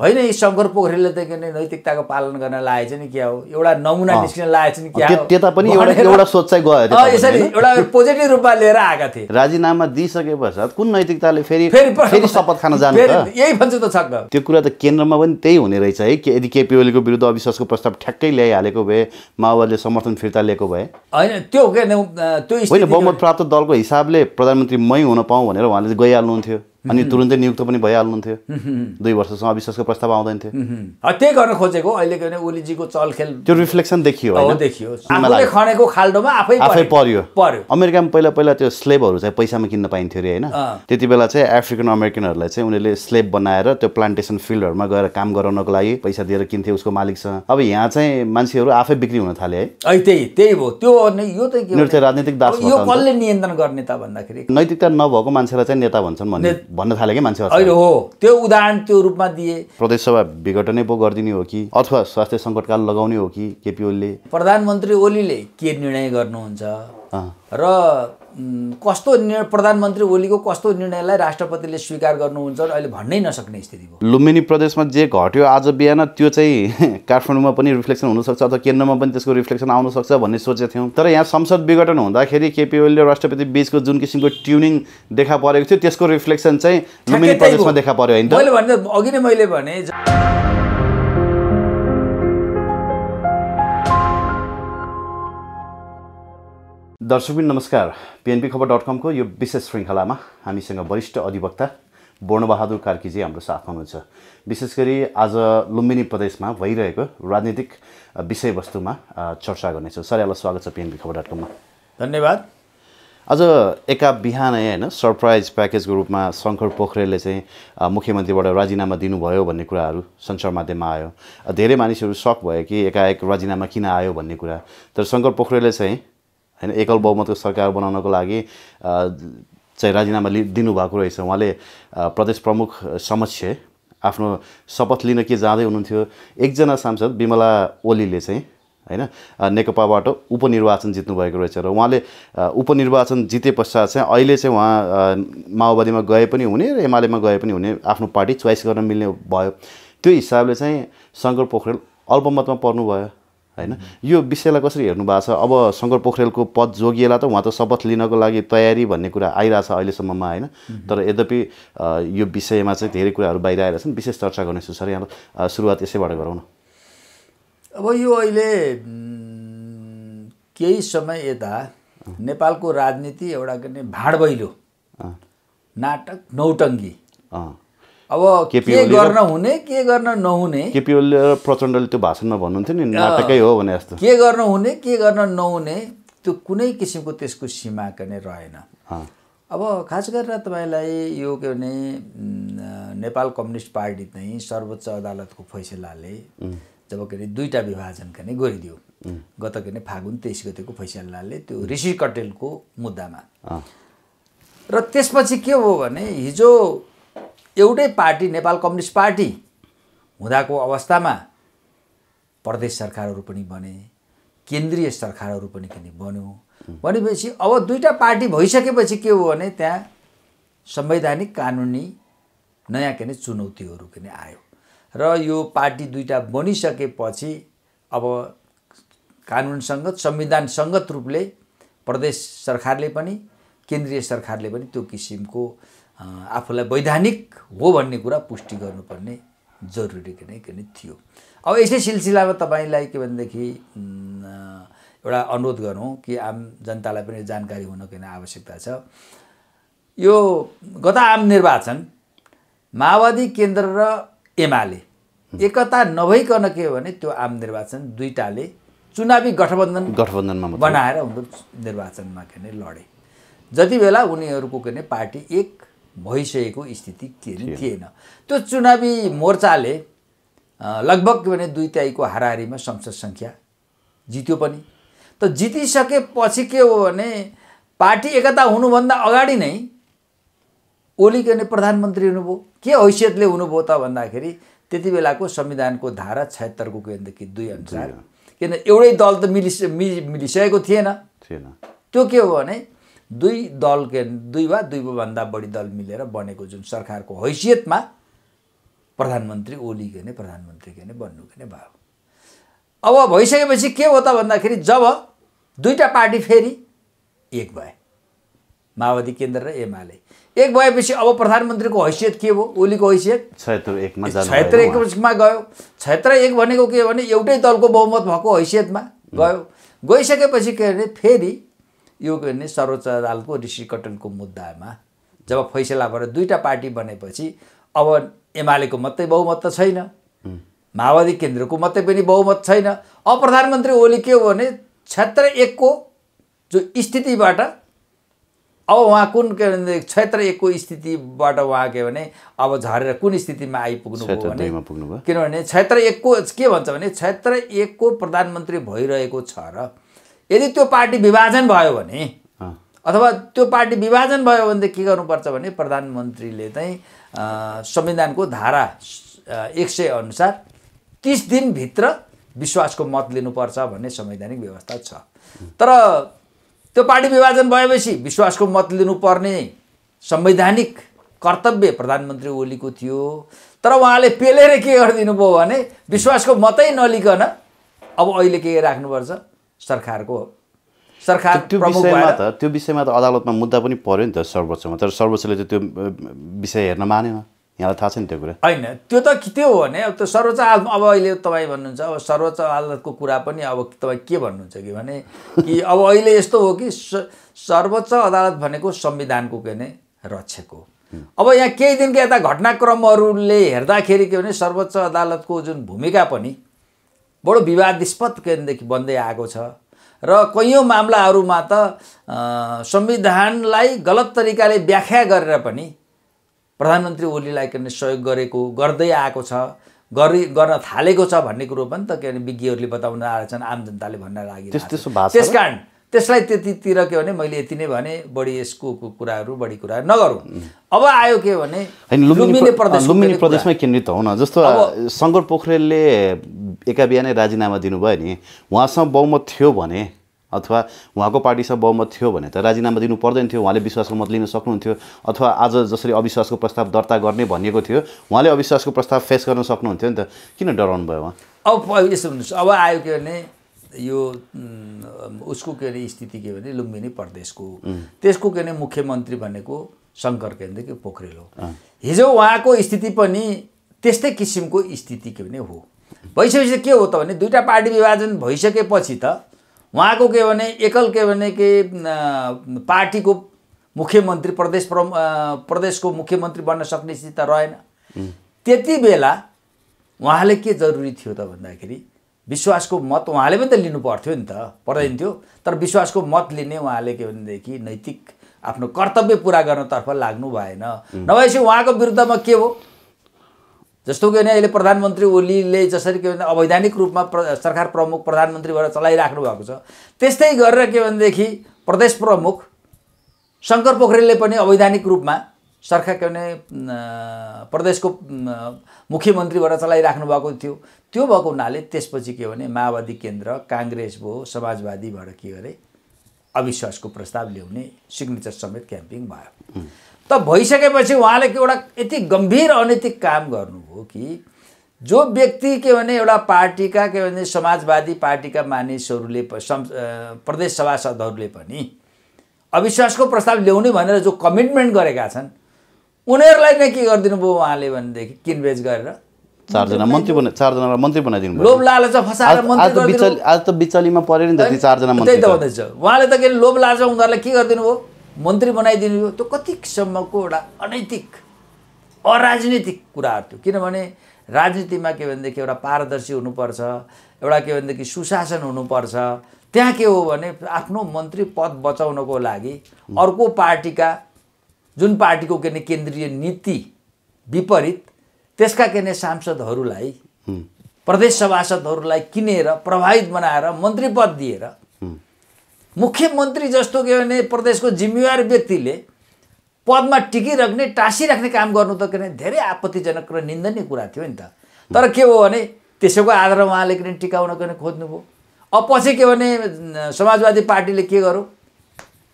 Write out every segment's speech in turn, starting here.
होइन यी शङ्कर पोखरेलले त के नैतिकताको पालन गर्न लागेको छ नि क्या हो एउटा नमुना निस्किन लागेको छ नि क्या त्यता पनि एउटा एउटा सोच चाहिँ गयो यसरी एउटा पोजिटिभ रूपमा लिएर आएका थिए राजीनामा दिइसके पश्चात कुन नैतिकताले फेरि फेरि शपथ खान जानु यही भन्छ त छ त्यो कुरा त केन्द्रमा पनि त्यही हुने रहेछ है कि यदि केपी ओलीको विरुद्ध अविश्वासको प्रस्ताव ठ्याक्कै ल्याइहालेको भए माओवादीले समर्थन फिर्ता लिएको भए होइन त्यो के त्यो बहुमत प्राप्त दलको हिसाबले प्रधानमन्त्री मै हुन पाउँ भनेर उहाँले गइहाल्नुहुन्थ्यो अनि तुरुन्तै नियुक्त पनि भइहाल्नुहुन्थ्यो दुई वर्षसम्म अविश्वासको प्रस्ताव आउँदैन थियो त्यही गर्न खोजेको अहिले के भने ओलीजीको चलखेल त्यो रिफ्लेक्सन देखियो खनेको खाल्डोमा आफै आफै पर्यो पर्यो अमेरिकामा पहिला पहिला त्यो स्लेबहरू चाहिँ पैसामा किन्न पाइन्थ्यो अरे होइन त्यति बेला चाहिँ अफ्रिकन अमेरिकनहरूलाई चाहिँ उनीहरूले स्लेब बनाएर त्यो प्लान्टेसन फिल्डहरूमा गएर काम गराउनको लागि पैसा दिएर किन्थे उसको मालिकसँग अब यहाँ चाहिँ मान्छेहरू आफै बिक्री हुन थाले है त्यही त्यही हो त्यो यो राजनीतिक दास कसले नियन्त्रण गर्ने त भन्दाखेरि नैतिकता नभएको मान्छेलाई चाहिँ नेता भन्छन् भने भन्न थाले कि मान्छे अहिले हो त्यो उदाहरण त्यो रूपमा दिए प्रदेश सभा विघटनै पो गरिदिने हो कि अथवा स्वास्थ्य सङ्कटकाल लगाउने हो कि केपी ओलीले प्रधानमन्त्री ओलीले के निर्णय गर्नुहुन्छ र कस्तो निर्णय प्रधानमन्त्री ओलीको कस्तो निर्णयलाई राष्ट्रपतिले स्वीकार गर्नुहुन्छ र अहिले भन्नै नसक्ने स्थिति भयो लुम्बिनी प्रदेशमा जे घट्यो आज बिहान त्यो चाहिँ काठमाडौँमा पनि रिफ्लेक्सन हुनसक्छ अथवा केन्द्रमा पनि त्यसको रिफ्लेक्सन आउनसक्छ भन्ने सोचेको थियौँ तर यहाँ संसद विघटन हुँदाखेरि केपी ओली र राष्ट्रपति बिचको जुन किसिमको ट्युनिङ देखा परेको थियो त्यसको रिफ्लेक्सन चाहिँ लुम्बिनी प्रदेशमा देखा पऱ्यो होइन अघि नै मैले भने दर्शकबिन नमस्कार पिएनपी खबर डट कमको यो विशेष श्रृङ्खलामा हामीसँग वरिष्ठ अधिवक्ता वर्णबहादुर कार्कीजी हाम्रो साथमा हुनुहुन्छ विशेष गरी आज लुम्बिनी प्रदेशमा भइरहेको राजनीतिक विषयवस्तुमा चर्चा गर्नेछौँ सरलाई स्वागत छ पिएनपी खबर डट कममा धन्यवाद आज एका बिहानै होइन सरप्राइज प्याकेजको रूपमा शङ्कर पोखरेलले चाहिँ मुख्यमन्त्रीबाट राजीनामा दिनुभयो भन्ने कुराहरू सञ्चार माध्यममा आयो धेरै मानिसहरू सक भयो कि एकाएक राजीनामा किन आयो भन्ने कुरा तर शङ्कर पोखरेलले चाहिँ होइन एकल बहुमतको सरकार बनाउनको लागि चाहिँ राजीनामा लि दिनुभएको रहेछ उहाँले प्रदेश प्रमुख समक्ष आफ्नो शपथ लिन के जाँदै हुनुहुन्थ्यो एकजना सांसद विमला ओलीले चाहिँ होइन नेकपाबाट उपनिर्वाचन जित्नुभएको रहेछ र उहाँले उपनिर्वाचन जिते पश्चात चाहिँ अहिले चाहिँ उहाँ माओवादीमा गए पनि हुने र एमालेमा गए पनि हुने आफ्नो पार्टी चोइस गर्न मिल्ने भयो त्यो हिसाबले चाहिँ शङ्कर पोखरेल अल्पमतमा पर्नुभयो होइन यो विषयलाई कसरी हेर्नु भएको छ अब शङ्कर पोखरेलको पद जोगिएला त उहाँ त शपथ लिनको लागि तयारी भन्ने कुरा आइरहेछ अहिलेसम्ममा होइन तर यद्यपि यो विषयमा चाहिँ धेरै कुराहरू बाहिर आइरहेछन् विशेष चर्चा गर्नेछु सर यहाँ सुरुवात यसैबाट गरौँ न अब यो अहिले केही समय यता नेपालको राजनीति एउटा के भाँडबैलो नाटक नौटङ्गी अब के गर्न हुने के गर्न नहुने केपी ओली र प्रचण्डले त्यो भाषणमा भन्नुहुन्थ्यो नि नाटकै हो भने जस्तो के गर्न हुने के गर्न नहुने त्यो कुनै किसिमको त्यसको सीमाका नै रहेन अब खास गरेर तपाईँलाई यो के भने नेपाल कम्युनिस्ट पार्टी नै सर्वोच्च अदालतको फैसलाले जब के अरे दुईवटा विभाजनका नै गरिदियो गत के अरे फागुन तेइस गतिको फैसलाले त्यो ऋषि कटेलको मुद्दामा र त्यसपछि के हो भने हिजो एउटै पार्टी नेपाल कम्युनिस्ट पार्टी हुँदाको अवस्थामा प्रदेश सरकारहरू पनि बने केन्द्रीय सरकारहरू पनि किन बन्यो भनेपछि अब दुईवटा पार्टी भइसकेपछि के हो भने त्यहाँ संवैधानिक कानुनी नयाँ के चुनौतीहरू पनि आयो र यो पार्टी दुईवटा बनिसकेपछि अब कानुनसङ्गत संविधानसङ्गत रूपले प्रदेश सरकारले पनि केन्द्रीय सरकारले पनि त्यो किसिमको आफूलाई वैधानिक हो भन्ने कुरा पुष्टि गर्नुपर्ने जरुरी नै किन थियो अब यसै सिलसिलामा तपाईँलाई के भनेदेखि एउटा अनुरोध गरौँ कि आम जनतालाई पनि जानकारी हुन किन आवश्यकता छ यो गत आम निर्वाचन माओवादी केन्द्र र एमाले एकता नभइकन के हो भने त्यो आम निर्वाचन दुईवटाले चुनावी गठबन्धन गठबन्धनमा बनाएर उनीहरू निर्वाचनमा के अरे लडे जति बेला उनीहरूको के अरे पार्टी एक भइसकेको स्थिति के थिएन त्यो चुनावी मोर्चाले लगभग के भने दुई तिहाईको हाराहारीमा संसद सङ्ख्या जित्यो पनि त जितिसकेपछि के हो भने पार्टी एकता हुनुभन्दा अगाडि नै ओलीको नै प्रधानमन्त्री हुनुभयो के हैसियतले हुनुभयो त भन्दाखेरि त्यति बेलाको संविधानको धारा छयत्तरको केन्द्रदेखि दुई अनुसार किन एउटै दल त मिलिस मिलिसकेको थिएन त्यो के हो भने दुई दल के दुई वा दुईभन्दा बढी दल मिलेर बनेको जुन सरकारको हैसियतमा प्रधानमन्त्री ओलीको नै प्रधानमन्त्रीको नै बन्नुको नै भयो अब भइसकेपछि के हो त भन्दाखेरि जब दुईवटा पार्टी फेरि एक भए माओवादी केन्द्र र एमाले एक भएपछि अब प्रधानमन्त्रीको हैसियत के हो ओलीको हैसियत क्षेत्र एकमा क्षेत्र एकमा गयो क्षेत्र एक भनेको के हो भने एउटै दलको बहुमत भएको हैसियतमा गयो गइसकेपछि के अरे फेरि यो के भने सर्वोच्च अदालतको ऋषि मुद्दामा जब फैसला भएर दुईवटा पार्टी बनेपछि अब एमालेको मात्रै बहुमत त छैन माओवादी केन्द्रको मात्रै पनि बहुमत छैन अब प्रधानमन्त्री ओली के हो भने क्षेत्र एकको जो स्थितिबाट अब उहाँ कुन के भने क्षेत्र एकको स्थितिबाट उहाँ के भने अब झरेर कुन स्थितिमा आइपुग्नु भने किनभने क्षेत्र एकको के भन्छ भने क्षेत्र एकको प्रधानमन्त्री भइरहेको छ र यदि त्यो पार्टी विभाजन भयो भने अथवा त्यो पार्टी विभाजन भयो भने त के गर्नुपर्छ भने प्रधानमन्त्रीले चाहिँ संविधानको धारा एक सय अनुसार तिस दिनभित्र विश्वासको मत लिनुपर्छ भन्ने संवैधानिक व्यवस्था छ तर त्यो पार्टी विभाजन भएपछि विश्वासको मत लिनुपर्ने संवैधानिक कर्तव्य प्रधानमन्त्री ओलीको थियो तर उहाँले पेलेर के गरिदिनु भयो भने विश्वासको मतै नलिकन अब अहिले के राख्नुपर्छ सरकारको सरकार त्यो विषयमा त त्यो विषयमा त अदालतमा मुद्दा पनि पऱ्यो नि त सर्वोच्चमा तर सर्वोच्चले त त्यो विषय हेर्न मानेन यहाँलाई थाहा छ नि त्यो कुरा होइन त्यो त त्यो हो भने अब त्यो सर्वोच्च अदालतमा अब अहिले तपाईँ भन्नुहुन्छ अब सर्वोच्च अदालतको कुरा पनि अब तपाईँ के भन्नुहुन्छ कि भने कि अब अहिले यस्तो हो कि सर्वोच्च अदालत भनेको संविधानको के नै रक्षक हो अब यहाँ केही दिनका यता घटनाक्रमहरूले हेर्दाखेरि के भने सर्वोच्च अदालतको जुन भूमिका पनि बडो विवादस्पद केन्द्रदेखि बन्दै आएको छ र कैयौँ मामलाहरूमा त संविधानलाई गलत तरिकाले व्याख्या गरेर पनि प्रधानमन्त्री ओलीलाई के सहयोग गरेको गर्दै आएको छ गरी गर्न थालेको छ भन्ने कुरो पनि त के अरे विज्ञहरूले बताउन आएछन् आम जनताले भन्न लागि त्यस कारण त्यसलाई त्यतितिर के भने मैले यति नै भने बढी यसको कुराहरू बढी कुरा नगरौँ अब आयो के भने लुम्बिनी प्रदेश लुम्बिनी प्रदेशमै केन्द्रित हो न जस्तो शङ्कर पोखरेलले एका बिहानै राजीनामा दिनुभयो नि उहाँसँग बहुमत थियो भने अथवा उहाँको पार्टीसँग बहुमत थियो भने त राजीनामा दिनु पर्दैन थियो उहाँले विश्वासको मत लिन सक्नुहुन्थ्यो अथवा आज जसरी अविश्वासको प्रस्ताव दर्ता गर्ने भनिएको थियो उहाँले अविश्वासको प्रस्ताव फेस गर्न सक्नुहुन्थ्यो नि त किन डराउनु भयो उहाँ अब यसो भन्नुहोस् अब आयो के भने यो उसको के अरे स्थिति के भने लुम्बिनी प्रदेशको त्यसको के अरे मुख्यमन्त्री भनेको शङ्कर केन्द्र पोखरेल हो हिजो उहाँको स्थिति पनि त्यस्तै किसिमको स्थिति के भने हो भइसकेपछि के हो त भने दुईवटा पार्टी विभाजन भइसकेपछि त उहाँको के भने एकल के भने के पार्टीको मुख्यमन्त्री प्रदेश प्रदेशको मुख्यमन्त्री बन्न सक्ने स्थिति त रहेन त्यति बेला उहाँले के जरुरी थियो त भन्दाखेरि विश्वासको मत उहाँले पनि त लिनु पर्थ्यो नि त पर्दैन थियो तर विश्वासको मत लिने उहाँले के भनेदेखि नैतिक आफ्नो कर्तव्य पुरा गर्नतर्फ लाग्नु भएन नभएपछि उहाँको विरुद्धमा के हो जस्तो कि भने अहिले प्रधानमन्त्री ओलीले जसरी के भने अवैधानिक रूपमा प्र सरकार प्रमुख प्रधानमन्त्री भएर चलाइराख्नु भएको छ त्यस्तै गरेर के भनेदेखि प्रदेश प्रमुख शङ्कर पोखरेलले पनि अवैधानिक रूपमा सरकार के भने प्रदेशको मुख्यमन्त्रीबाट चलाइराख्नु भएको थियो त्यो भएको हुनाले त्यसपछि के भने माओवादी केन्द्र काङ्ग्रेस भयो समाजवादीबाट के गरे अविश्वासको प्रस्ताव ल्याउने सिग्नेचर समेत क्याम्पिङ भयो त भइसकेपछि उहाँले एउटा यति गम्भीर अनैतिक काम गर्नुभयो कि जो व्यक्ति के भने एउटा पार्टीका के भने समाजवादी पार्टीका मानिसहरूले प्रदेश सभासदहरूले पनि अविश्वासको प्रस्ताव ल्याउने भनेर जो कमिटमेन्ट गरेका छन् उनीहरूलाई चाहिँ के गरिदिनु भयो उहाँले भनेदेखि किनबेच गरेर चारजना मन्त्री बना चारजनालाई मन्त्री बनाइदिनु लोभ लालच फसाएर मन्त्री आज त बिचलीमा परे नि त चारजना मन्त्री भन्दैछ उहाँले त के लोभ लालच उनीहरूलाई के गरिदिनु भयो मन्त्री बनाइदिनु भयो त्यो कतिसम्मको एउटा अनैतिक अराजनीतिक कुराहरू थियो किनभने राजनीतिमा के भनेदेखि एउटा पारदर्शी हुनुपर्छ एउटा के भनेदेखि सुशासन हुनुपर्छ त्यहाँ के हो भने आफ्नो मन्त्री पद बचाउनको लागि अर्को पार्टीका जुन पार्टीको के अरे केन्द्रीय नीति विपरीत त्यसका के अरे सांसदहरूलाई प्रदेश सभासदहरूलाई किनेर प्रभावित बनाएर मन्त्री पद दिएर मुख्यमन्त्री जस्तो के भने प्रदेशको जिम्मेवार व्यक्तिले पदमा टिकिराख्ने टाँसिराख्ने काम गर्नु त के अरे धेरै आपत्तिजनक र निन्दनीय कुरा थियो नि त तर के हो भने त्यसैको आधारमा उहाँले किन टिकाउन किन खोज्नुभयो अब पछि के भने समाजवादी पार्टीले के गर्यो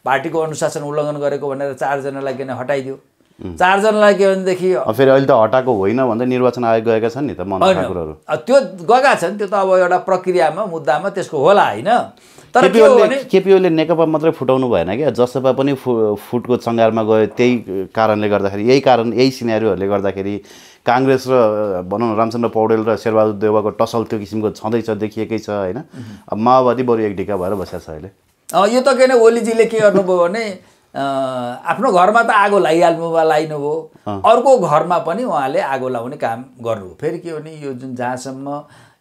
पार्टीको अनुशासन उल्लङ्घन गरेको भनेर चारजनालाई किन हटाइदियो चारजनालाई के भनेदेखि फेरि अहिले त हटाएको होइन भन्दा निर्वाचन आयोग गएका छन् नि त त्यो गएका छन् त्यो त अब एउटा प्रक्रियामा मुद्दामा त्यसको होला होइन तर केपिओले नेकपा मात्रै फुटाउनु भएन क्या जसपा पनि फु फुटको चङ्गारमा गयो त्यही कारणले गर्दाखेरि यही कारण यही सिनेरीहरूले गर्दाखेरि काङ्ग्रेस र भनौँ न रामचन्द्र पौडेल र शेरबहादुर देवाको टसल त्यो किसिमको छँदैछ देखिएकै छ होइन अब माओवादी बरु एक ढिका भएर बसेको छ अहिले यो त के अरे ओलीजीले के गर्नुभयो भने आफ्नो घरमा त आगो लगाइहाल्नु लगाइनु भयो अर्को घरमा पनि उहाँले आगो लाउने काम गर्नुभयो फेरि के हो भने यो जुन जहाँसम्म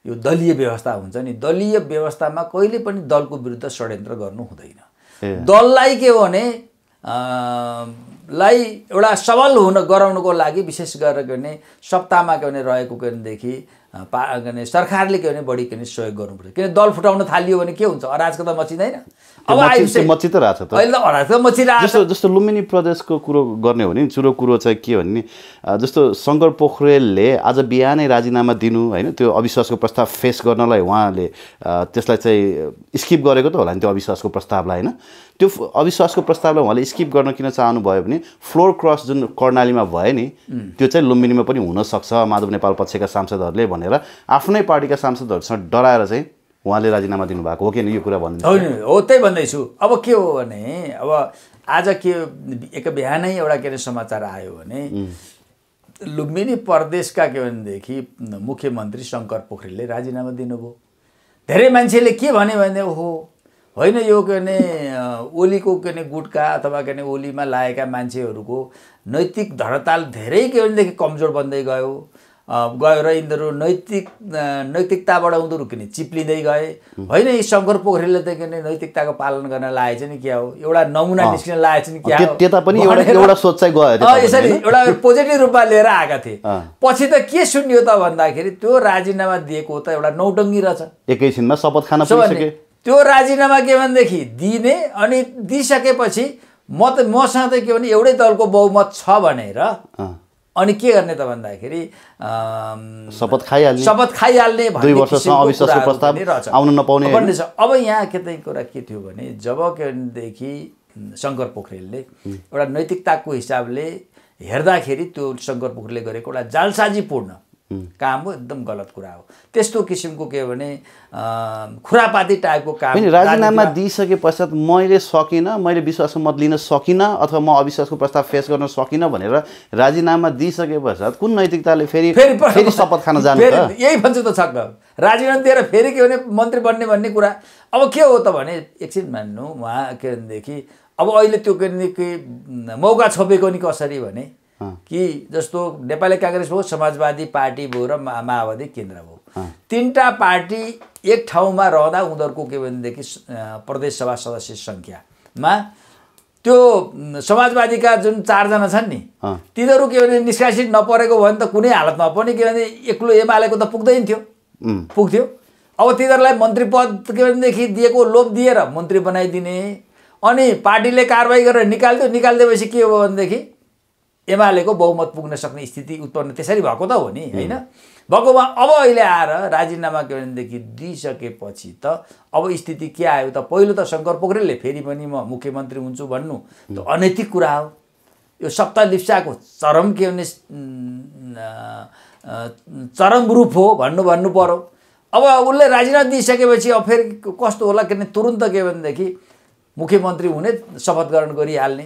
यो दलीय व्यवस्था हुन्छ नि दलीय व्यवस्थामा कहिले पनि दलको विरुद्ध षड्यन्त्र गर्नु हुँदैन दललाई के हो भने लाई एउटा सबल हुन गराउनुको लागि विशेष गरेर के भने सप्ताहमा के भने रहेको के भनेदेखि पा के भने सरकारले के भने बढी के भने सहयोग गर्नुपर्छ किन दल फुटाउन थालियो भने के हुन्छ अराजको त मचिँदैन अब मचित जस्तो जस्तो लुम्बिनी प्रदेशको कुरो गर्ने हो भने चुरो कुरो चाहिँ के भने जस्तो शङ्कर पोखरेलले आज बिहानै राजीनामा दिनु होइन त्यो अविश्वासको प्रस्ताव फेस गर्नलाई उहाँले त्यसलाई चाहिँ स्किप गरेको त होला नि त्यो अविश्वासको प्रस्तावलाई होइन त्यो अविश्वासको प्रस्तावलाई उहाँले स्किप गर्न किन चाहनुभयो भने फ्लोर क्रस जुन कर्णालीमा भयो नि त्यो चाहिँ लुम्बिनीमा पनि हुनसक्छ माधव नेपाल पक्षका सांसदहरूले भनेर आफ्नै पार्टीका सांसदहरूसँग डराएर चाहिँ उहाँले राजीनामा दिनुभएको हो कि यो कुरा भन्नु होइन हो त्यही भन्दैछु अब के हो भने अब आज के एक बिहानै एउटा के अरे समाचार आयो भने लुम्बिनी प्रदेशका के भनेदेखि मुख्यमन्त्री शङ्कर पोखरेलले राजीनामा दिनुभयो धेरै मान्छेले के भन्यो भने ओहो होइन यो के भने ओलीको के भने गुटका अथवा के भने ओलीमा लागेका मान्छेहरूको नैतिक धरताल धेरै के भनेदेखि कमजोर बन्दै गयो गयो र यिनीहरू नैतिक नैतिकताबाट उनीहरू किने चिप्लिँदै गए होइन यी शङ्कर पोखरेलले त किन नैतिकताको पालन गर्न लागेछ नि क्या हो एउटा नमुना निस्किन लागेको नि क्या त्यता पनि एउटा सोच चाहिँ गयो यसरी एउटा पोजिटिभ रूपमा लिएर आएका थिए पछि त के सुन्यो त भन्दाखेरि त्यो राजीनामा दिएको त एउटा नौटङ्गी रहेछ एकैछिनमा शपथ खान त्यो राजीनामा के भनेदेखि दिने अनि दिइसकेपछि म त मसँग त के भने एउटै दलको बहुमत छ भनेर अनि के गर्ने त भन्दाखेरि शपथ खाइहाल्ने शपथ खाइहाल्ने दुई वर्षसम्म प्रस्ताव आउन नपाउने छ अब यहाँ के कुरा के थियो भने जब केदेखि शङ्कर पोखरेलले एउटा नैतिकताको हिसाबले हेर्दाखेरि त्यो शङ्कर पोखरेलले गरेको एउटा जालसाजीपूर्ण काम हो एकदम गलत कुरा हो त्यस्तो किसिमको के भने खुरापाती टाइपको काम राजीनामा दिइसके पश्चात मैले सकिनँ मैले विश्वासको मत लिन सकिनँ अथवा म अविश्वासको प्रस्ताव फेस गर्न सकिनँ भनेर राजीनामा दिइसके पश्चात कुन नैतिकताले फेरि फेरि शपथ खान जानु यही भन्छु त छक्क राजीनामा दिएर फेरि के भने मन्त्री बन्ने भन्ने कुरा अब के हो त भने एकछिन मान्नु उहाँ के भनेदेखि अब अहिले त्यो के मौका छोपेको नि कसरी भने कि जस्तो नेपाली काङ्ग्रेस भयो समाजवादी पार्टी भयो र माओवादी केन्द्र भयो तिनवटा पार्टी एक ठाउँमा रहँदा उनीहरूको के भनेदेखि प्रदेश सभा सदस्य सङ्ख्यामा त्यो समाजवादीका जुन चारजना छन् नि तिनीहरू के भने निष्कासित नपरेको भयो भने त कुनै हालतमा पनि के भने एक्लो एमालेको त पुग्दैन थियो पुग्थ्यो अब तिनीहरूलाई मन्त्री पद के भनेदेखि दिएको लोभ दिएर मन्त्री बनाइदिने अनि पार्टीले कारवाही गरेर निकालिदियो निकालिदिएपछि के हो भनेदेखि एमालेको बहुमत पुग्न सक्ने स्थिति उत्पन्न त्यसरी भएको त हो नि होइन भएको भए अब अहिले आएर राजीनामा के भनेदेखि दिइसकेपछि त अब स्थिति के आयो त पहिलो त शङ्कर पोखरेलले फेरि पनि म मुख्यमन्त्री हुन्छु भन्नु त अनैतिक कुरा हो यो सत्ता लिप्साको चरम के भने चरम रूप हो भन्नु भन्नु पऱ्यो अब उसले राजीनामा दिइसकेपछि अब फेरि कस्तो होला किनभने तुरुन्त के भनेदेखि मुख्यमन्त्री हुने शपथ ग्रहण गरिहाल्ने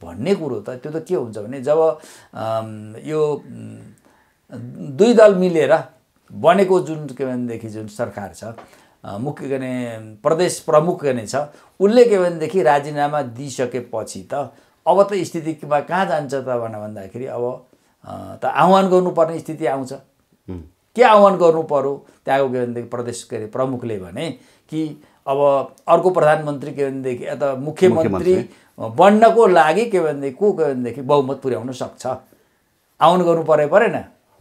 भन्ने कुरो त त्यो त के हुन्छ भने जब यो दुई दल मिलेर बनेको जुन के भनेदेखि जुन सरकार छ मुख्य के भने प्रदेश प्रमुख के भने छ उसले के भनेदेखि राजीनामा दिइसकेपछि त अब त स्थितिमा कहाँ जान्छ त भनेर भन्दाखेरि अब त आह्वान गर्नुपर्ने स्थिति आउँछ के आह्वान गर्नु पऱ्यो त्यहाँको के भनेदेखि प्रदेश के प्रमुखले भने कि अब अर्को प्रधानमन्त्री के भनेदेखि यता मुख्यमन्त्री बन्नको लागि के भनेदेखि को के भनेदेखि बहुमत पुर्याउन सक्छ आउनु गर्नु परे परेन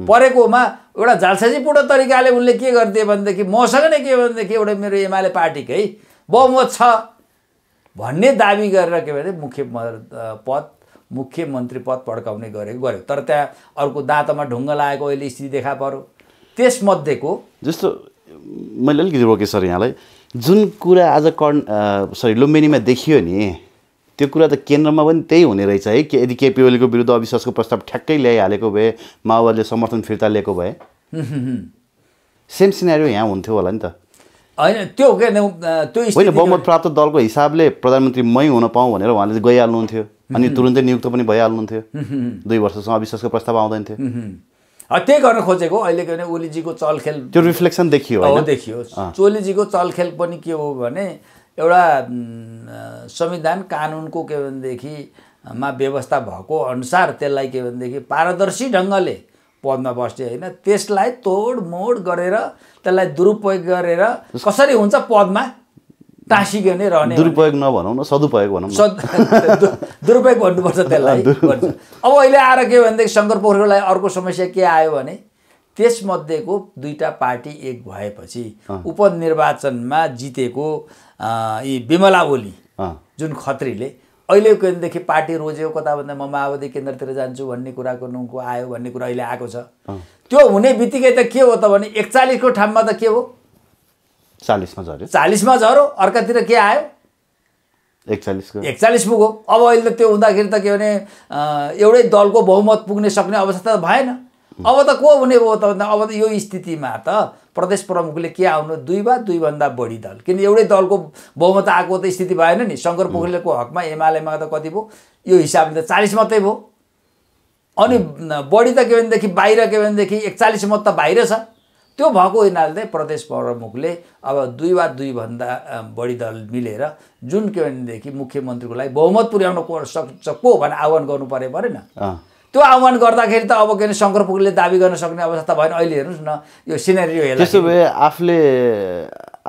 परेकोमा एउटा जालसाजीपूर्ण तरिकाले उनले के गरिदियो भनेदेखि मसँग नै के भनेदेखि एउटा मेरो एमाले पार्टीकै बहुमत छ भन्ने दाबी गरेर के भने मुख्य पद मुख्यमन्त्री पद पड्काउने गरेको गर्यो तर त्यहाँ अर्को दाँतमा ढुङ्गा लागेको अहिले स्थिति देखा पऱ्यो त्यसमध्येको जस्तो मैले अलिकति रोकेँ सर यहाँलाई जुन कुरा आज कर्ण सरी लुम्बिनीमा देखियो नि त्यो कुरा त केन्द्रमा पनि त्यही हुने रहेछ है के यदि केपी ओलीको विरुद्ध अविश्वासको प्रस्ताव ठ्याक्कै ल्याइहालेको भए माओवादीले समर्थन फिर्ता लिएको भए सेम सिनेरियो यहाँ हुन्थ्यो होला नि त होइन त्यो के त्यो होइन बहुमत प्राप्त दलको हिसाबले प्रधानमन्त्री मै हुन पाऊँ भनेर उहाँले गइहाल्नुहुन्थ्यो अनि तुरुन्तै नियुक्त पनि भइहाल्नुहुन्थ्यो दुई वर्षसम्म अविश्वासको प्रस्ताव आउँदैन थियो त्यही गर्न खोजेको अहिले के भने ओलीजीको चलखेल त्यो रिफ्लेक्सन देखियो हो देखियो चोलीजीको चलखेल पनि के हो भने एउटा संविधान कानुनको के भनेदेखि मा व्यवस्था भएको अनुसार त्यसलाई के भनेदेखि पारदर्शी ढङ्गले पदमा बस्ने होइन त्यसलाई तोडमोड गरेर त्यसलाई दुरुपयोग गरेर कसरी हुन्छ पदमा टासिक नै रहने दुरुपयोग नभनौँ न सदुपयोग भनौँ सद दुरुपयोग भन्नुपर्छ त्यसलाई अब अहिले आएर के भनेदेखि शङ्कर पोखरेललाई अर्को समस्या के आयो भने त्यसमध्येको दुईवटा पार्टी एक भएपछि उपनिर्वाचनमा जितेको यी बिमला ओली जुन खत्रीले अहिले केन्द्रदेखि पार्टी रोजेको कता भन्दा म माओवादी केन्द्रतिर जान्छु भन्ने कुराको नुको आयो भन्ने कुरा अहिले आएको छ त्यो हुने बित्तिकै त के हो त भने एकचालिसको ठाउँमा त के हो चालिसमा झऱ्यो चालिसमा झऱ्यो अर्कातिर के आयो एकचालिसको एकचालिस पुग्यो अब अहिले त त्यो हुँदाखेरि त के भने एउटै दलको बहुमत पुग्ने सक्ने अवस्था त भएन अब त को हुने भयो त भन्दा अब त यो स्थितिमा त प्रदेश प्रमुखले के आउनु दुई वा दुईभन्दा बढी दल किन एउटै दलको बहुमत आएको त स्थिति भएन नि शङ्कर पोखरेलको हकमा एमालेमा त कति भयो यो हिसाबले त चालिस मात्रै भयो अनि बढी त के भनेदेखि बाहिर के भनेदेखि एकचालिस मत त बाहिर छ त्यो भएको हुनाले चाहिँ प्रदेश प्रमुखले अब दुई वा दुईभन्दा बढी दल मिलेर जुन के भनेदेखि मुख्यमन्त्रीको लागि बहुमत पुर्याउनु सक्छ को भनेर आह्वान गर्नु परे परेन त्यो आह्वान गर्दाखेरि त अब के भने शङ्कर पुगले दावी गर्न सक्ने अवस्था त भएन अहिले हेर्नुहोस् न यो सिनेरियो हेर्नु त्यसो भए आफूले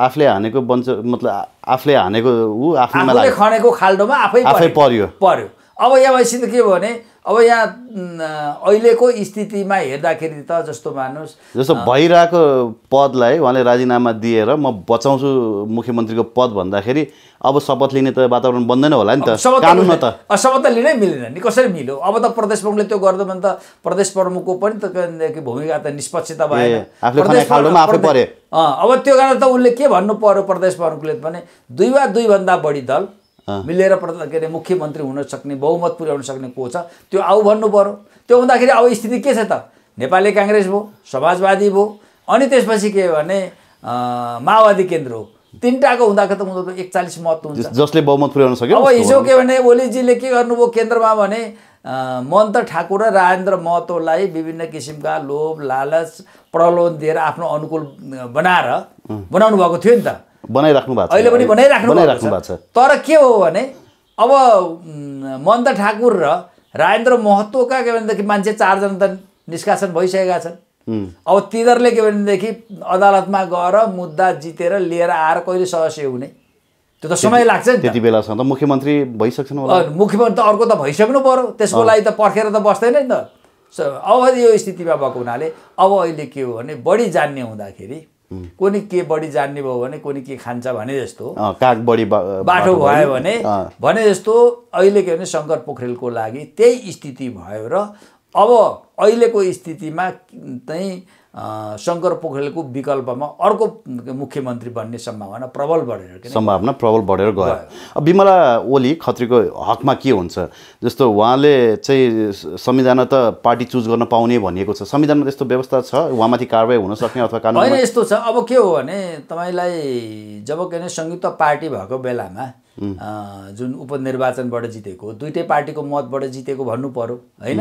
आफूले हानेको बन्छ मतलब आफूले हानेको ऊ आफूले खनेको खाल्डोमा आफै पऱ्यो पर्यो अब यहाँ भएपछि त के भने अब यहाँ अहिलेको स्थितिमा हेर्दाखेरि त जस्तो मान्नुहोस् जस्तो भइरहेको पदलाई उहाँले राजीनामा दिएर म बचाउँछु मुख्यमन्त्रीको पद भन्दाखेरि अब शपथ लिने त वातावरण बन्दैन होला नि त कानुनमा त शपथ त लिनै मिलेन नि कसरी मिल्यो अब त प्रदेश प्रमुखले त्यो गर्दो भने त प्रदेश प्रमुखको पनि त भूमिका त निष्पक्षता भयो अब त्यो कारण त उसले के भन्नु पर्यो प्रदेश प्रमुखले पनि दुई वा दुईभन्दा बढी दल मिलेर प्रधान के अरे मुख्यमन्त्री हुन सक्ने बहुमत पुर्याउन सक्ने को छ त्यो आऊ भन्नु पऱ्यो त्यो हुँदाखेरि अब स्थिति के छ त नेपाली काङ्ग्रेस भयो समाजवादी भयो अनि त्यसपछि के भने माओवादी केन्द्र हो तिनवटाको हुँदाखेरि त उनीहरूको एकचालिस मत हुन्छ जसले बहुमत पुर्याउन सक्यो अब हिजो के भने ओलीजीले के गर्नुभयो केन्द्रमा भने मन्त ठाकुर र राजेन्द्र महतोलाई विभिन्न किसिमका लोभ लालच प्रलोभन दिएर आफ्नो अनुकूल बनाएर बनाउनु भएको थियो नि त बनाइराख्नु भएको छ अहिले पनि बनाइराख्नु बनाइराख्नु भएको छ तर के हो भने अब मन्द ठाकुर र राजेन्द्र महतोका के भनेदेखि मान्छे चारजना त निष्कासन भइसकेका छन् अब तिनीहरूले के भनेदेखि अदालतमा गएर मुद्दा जितेर लिएर आएर कहिले सदस्य हुने त्यो त समय लाग्छ नि त्यति बेलासम्म त मुख्यमन्त्री भइसक्छन् मुख्यमन्त्री त अर्को त भइसक्नु पऱ्यो त्यसको लागि त पर्खेर त बस्दैन नि त अब यो स्थितिमा भएको हुनाले अब अहिले के हो भने बढी जान्ने हुँदाखेरि कोनी के बढी जान्ने भयो भने कोनी के खान्छ भने जस्तो काग बढी बाटो भयो भने भने जस्तो अहिले के भने शङ्कर पोखरेलको लागि त्यही स्थिति भयो र अब अहिलेको स्थितिमा चाहिँ शङ्कर पोखरेलको विकल्पमा अर्को मुख्यमन्त्री बन्ने सम्भावना प्रबल बढेर सम्भावना प्रबल बढेर गयो अब विमला ओली खत्रीको हकमा के हुन्छ जस्तो उहाँले चाहिँ संविधान त पार्टी चुज गर्न पाउने भनिएको छ संविधानमा त्यस्तो व्यवस्था छ उहाँमाथि कारवाही हुन सक्ने अथवा कानुन यस्तो छ अब के हो भने तपाईँलाई जब किन संयुक्त पार्टी भएको बेलामा जुन उपनिर्वाचनबाट जितेको दुइटै पार्टीको मतबाट जितेको भन्नु पऱ्यो होइन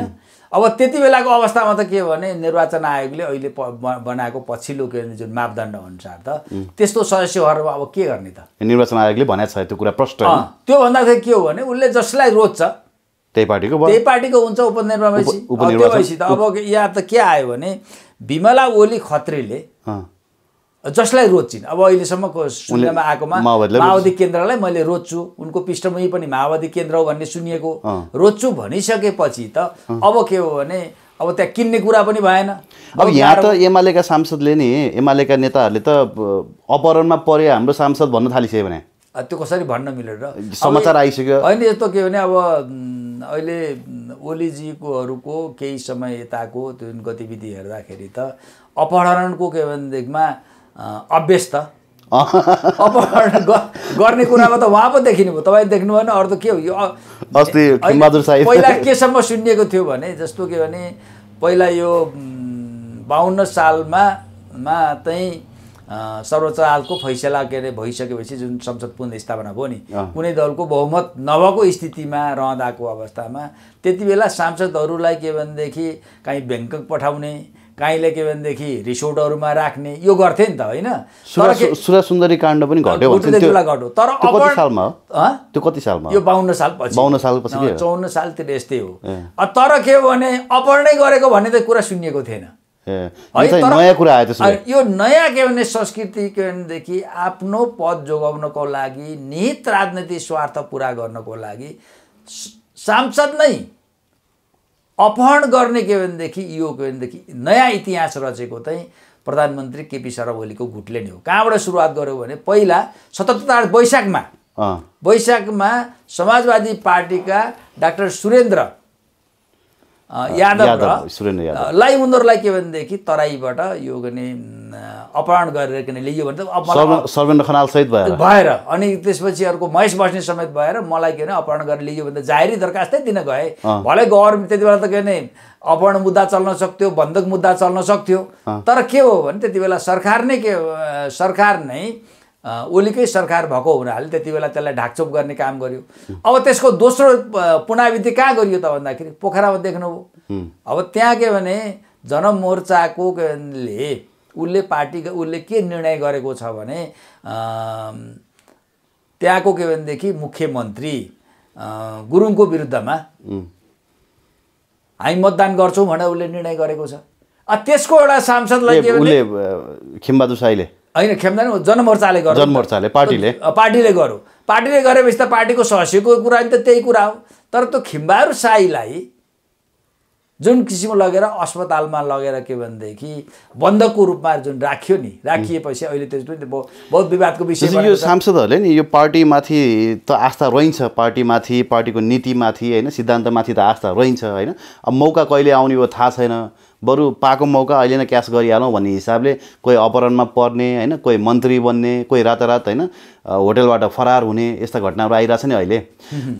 अब त्यति बेलाको अवस्थामा त के भने निर्वाचन आयोगले अहिले बनाएको पछिल्लो के जुन मापदण्ड अनुसार त त्यस्तो सदस्यहरू अब के गर्ने त निर्वाचन आयोगले भनेको छ त्यो कुरा प्रष्ट त्यो भन्दाखेरि के हो भने उसले जसलाई रोज्छ त्यही पार्टीको त्यही पार्टीको हुन्छ उपनिर्वाचन त अब यहाँ त के आयो भने विमला ओली खत्रीले जसलाई रोज्छिन् अब अहिलेसम्मको शून्यमा आएकोमा माओवादी केन्द्रलाई मैले रोज्छु उनको पृष्ठभूमि पनि माओवादी केन्द्र हो भन्ने सुनिएको रोज्छु भनिसकेपछि त अब के हो भने अब त्यहाँ किन्ने कुरा पनि भएन अब यहाँ त एमालेका सांसदले नि एमालेका नेताहरूले त अपहरणमा पऱ्यो हाम्रो सांसद भन्न थालिसक्यो भने त्यो कसरी भन्न मिलेर समाचार आइसक्यो होइन यस्तो के भने अब अहिले ओलीजीकोहरूको केही समय यताको त्यो गतिविधि हेर्दाखेरि त अपहरणको के भनेदेखिमा अभ्यस्त अपहरण गर्ने कुरामा त उहाँ पो देखिनु भयो तपाईँ देख्नु भएन अरू त के हो यो पहिला केसम्म सुनिएको थियो भने जस्तो के भने पहिला यो बाहन्न सालमा मा चाहिँ सर्वोच्च अदालतको फैसला के अरे भइसकेपछि जुन संसद पुनः स्थापना भयो नि कुनै दलको बहुमत नभएको स्थितिमा रहँदाको अवस्थामा त्यति बेला सांसदहरूलाई के भनेदेखि काहीँ ब्याङ्कक पठाउने काहीँले के भनेदेखि रिसोर्टहरूमा राख्ने यो गर्थे नि त होइन सुन्दरी काण्ड पनि घट्यो घट्यो तर अब सालमा त्यो कति सालमा यो बाहन्न साल पछि बाहन्न साल पछि चौन्न सालतिर यस्तै हो तर के भने अपहरणै गरेको भन्ने त कुरा सुनिएको थिएन नयाँ कुरा आयो यो नयाँ के भने संस्कृति के भनेदेखि आफ्नो पद जोगाउनको लागि निहित राजनीतिक स्वार्थ पुरा गर्नको लागि सांसद नै अपहरण गर्ने के भनेदेखि यो के भनेदेखि नयाँ इतिहास रचेको चाहिँ प्रधानमन्त्री केपी शर्मा ओलीको घुटले नै हो कहाँबाट सुरुवात गर्यो भने पहिला सतहत्तर वैशाखमा वैशाखमा समाजवादी पार्टीका डाक्टर सुरेन्द्र यादव सुरेन्द्र यादवलाई उनीहरूलाई के भनेदेखि तराईबाट यो गर्ने अपहरण गरेर किन ल्याइयो भने त सर्वेन्द्र खनाल सहित भएर भएर अनि त्यसपछि अर्को महेश बस्ने समेत भएर मलाई के भने अपहरण गरेर लियो भने त जाहेरी दरखास्तै दिन गए भलै गभर्मेन्ट त्यति बेला त के भने अपहरण मुद्दा चल्न सक्थ्यो बन्धक मुद्दा चल्न सक्थ्यो तर के हो भने त्यति बेला सरकार नै के सरकार नै ओलीकै सरकार भएको हुनाले त्यति बेला त्यसलाई ढाकचोप गर्ने काम गर्यो अब त्यसको दोस्रो पुनावृत्ति कहाँ गरियो त भन्दाखेरि पोखरामा देख्नुभयो अब त्यहाँ के भने जनमोर्चाको ले उसले पार्टी उसले के निर्णय गरेको छ भने त्यहाँको के भनेदेखि मुख्यमन्त्री गुरुङको विरुद्धमा हामी मतदान गर्छौँ भनेर उसले निर्णय गरेको छ त्यसको एउटा सांसदलाई के खिमबहादुर साईले होइन खेम्दैन जनमोर्चाले गर्यो जनमोर्चाले पार्टीले पार्टीले गर्यो पार्टीले गरेपछि त पार्टीको सहस्यको कुरा नि त त्यही कुरा हो तर त्यो खिम्बाहरू साईलाई जुन किसिम लगेर अस्पतालमा लगेर के भनेदेखि बन्दको रूपमा जुन राख्यो नि राखिएपछि अहिले पनि बहुत विवादको विषय यो सांसदहरूले नि यो पार्टीमाथि त आस्था रहन्छ पार्टीमाथि पार्टीको नीतिमाथि होइन सिद्धान्तमाथि त आस्था रहन्छ होइन अब मौका कहिले आउने हो थाहा छैन बरु पाएको मौका अहिले नै क्यास गरिहालौँ भन्ने हिसाबले कोही अपहरणमा पर्ने होइन कोही मन्त्री बन्ने कोही रातारात होइन होटेलबाट फरार हुने यस्ता घटनाहरू आइरहेछ नि अहिले